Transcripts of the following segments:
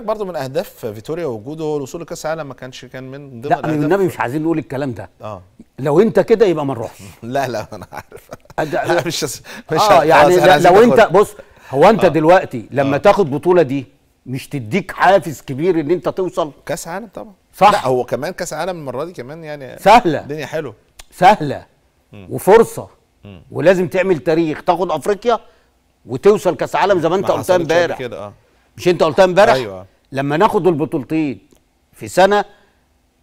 برضه من اهداف فيتوريا وجوده الوصول لكاس العالم ما كانش كان من ضمن لا النبي مش عايزين نقول الكلام ده اه لو انت كده يبقى ما نروحش لا لا انا عارف أنا مش مش اه يعني لا لو انت بص هو انت آه. دلوقتي لما آه. تاخد بطوله دي مش تديك حافز كبير ان انت توصل كاس عالم طبعا صح لا هو كمان كاس عالم المره دي كمان يعني سهله الدنيا حلوه سهله م. وفرصه م. ولازم تعمل تاريخ تاخد افريقيا وتوصل كاس عالم زي ما انت قلتها امبارح كده اه مش انت قلتها امبارح أيوة. لما ناخد البطولتين في سنه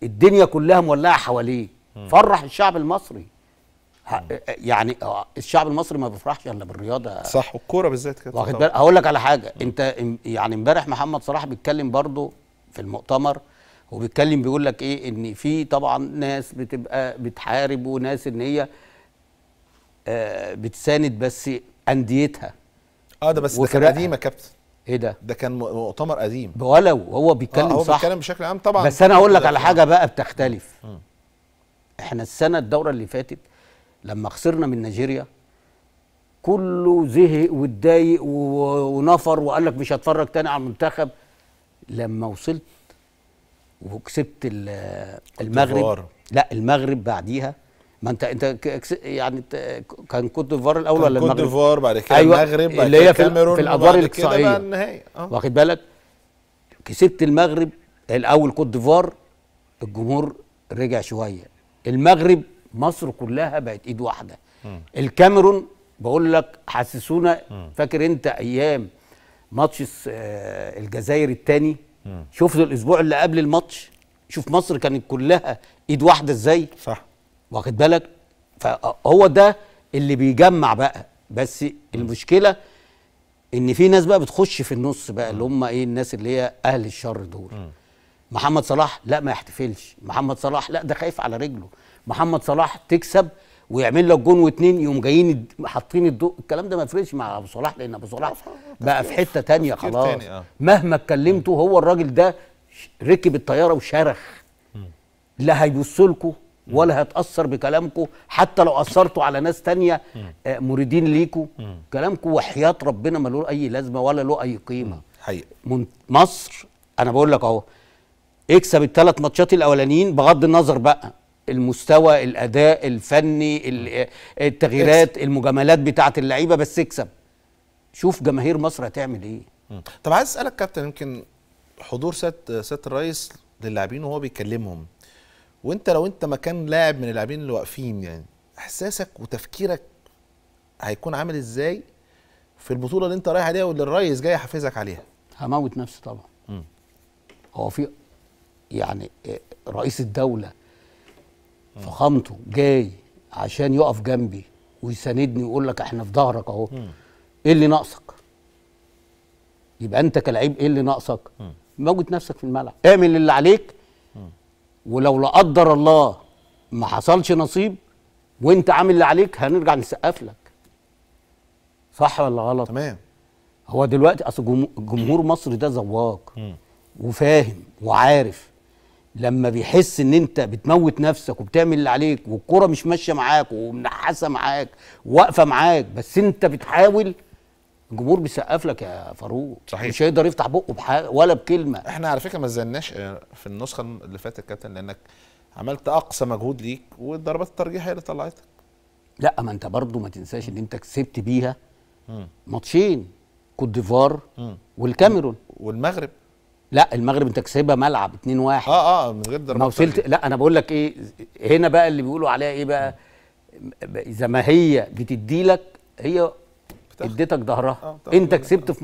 الدنيا كلها مولعه حواليه فرح الشعب المصري يعني آه، الشعب المصري ما بيفرحش الا بالرياضه صح والكوره بالذات كده واخد بالك هقول لك على حاجه انت يعني امبارح محمد صلاح بيتكلم برضه في المؤتمر وبيتكلم بيقول لك ايه ان في طبعا ناس بتبقى بتحارب وناس ان هي آه، بتساند بس انديتها اه ده بس ده قديمه يا كابتن ايه ده؟ ده كان مؤتمر قديم ولو هو آه، بيتكلم آه هو صح هو بيتكلم بشكل عام طبعا بس انا اقول لك على حاجه بقى بتختلف م. احنا السنه الدوره اللي فاتت لما خسرنا من نيجيريا كله زهق واتضايق ونفر وقال لك مش هتفرج تاني على المنتخب لما وصلت وكسبت المغرب لا المغرب بعديها ما انت انت يعني كان كوت ديفوار الاول ولا المغرب؟ كوت ديفوار بعد كده أيوة المغرب اللي هي في, في الادوار الاقصائيه النهائي آه. واخد بالك كسبت المغرب الاول كوت ديفوار الجمهور رجع شويه المغرب مصر كلها بقت ايد واحده م. الكاميرون بقول لك حسسونا فاكر انت ايام ماتش آه، الجزائر الثاني شفت الاسبوع اللي قبل الماتش شوف مصر كانت كلها ايد واحده ازاي صح واخد بالك فهو ده اللي بيجمع بقى بس المشكله ان في ناس بقى بتخش في النص بقى اللي هم ايه الناس اللي هي اهل الشر دول محمد صلاح لا ما يحتفلش محمد صلاح لا ده خايف على رجله محمد صلاح تكسب ويعمل لك جون واتنين يقوم جايين حاطين الضوء الكلام ده ما يفرقش مع ابو صلاح لان ابو صلاح بقى في حته تانية خلاص آه. مهما اتكلمتوا هو الراجل ده ركب الطياره وشرخ لا هيبص لكم ولا هتأثر بكلامكم حتى لو أثرتوا على ناس تانية آه، مريدين ليكم كلامكم وحياة ربنا ما له أي لازمة ولا له أي قيمة حقيقة مصر أنا بقول لك أهو اكسب الثلاث ماتشات الأولانيين بغض النظر بقى المستوى الأداء الفني آه، التغييرات المجاملات بتاعة اللعيبة بس اكسب شوف جماهير مصر هتعمل إيه طب عايز أسألك كابتن يمكن حضور سيادة الرئيس للاعبين وهو بيكلمهم وانت لو انت مكان لاعب من اللاعبين اللي واقفين يعني احساسك وتفكيرك هيكون عامل ازاي في البطوله اللي انت رايح عليها واللي الريس جاي يحفزك عليها هموت نفسي طبعا م. هو في يعني رئيس الدوله فخامته جاي عشان يقف جنبي ويساندني ويقول لك احنا في ظهرك اهو ايه اللي ناقصك يبقى انت كلاعب ايه اللي ناقصك موت نفسك في الملعب اعمل اللي عليك ولو لا قدر الله ما حصلش نصيب وانت عامل اللي عليك هنرجع نسقف لك صح ولا غلط تمام هو دلوقتي اصل جمهور مصر ده ذواق وفاهم وعارف لما بيحس ان انت بتموت نفسك وبتعمل اللي عليك والكره مش ماشيه معاك ومنحاسه معاك واقفه معاك بس انت بتحاول الجمهور بيسقف لك يا فاروق صحيح مش هيقدر يفتح بقه بحاجه ولا بكلمه احنا على فكره ما زلناش آه، في النسخه اللي فاتت كابتن لانك عملت اقصى مجهود ليك وضربات الترجيح هي اللي طلعتك لا ما انت برضه ما تنساش ان انت كسبت بيها ماتشين كوت ديفوار والكاميرون والمغرب لا المغرب انت كسبها ملعب 2-1 اه اه من غير ضربات ما وصلت لا انا بقول لك ايه هنا بقى اللي بيقولوا عليها ايه بقى اذا ما هي بتدي لك هي اديتك ظهرها آه، انت كسبت في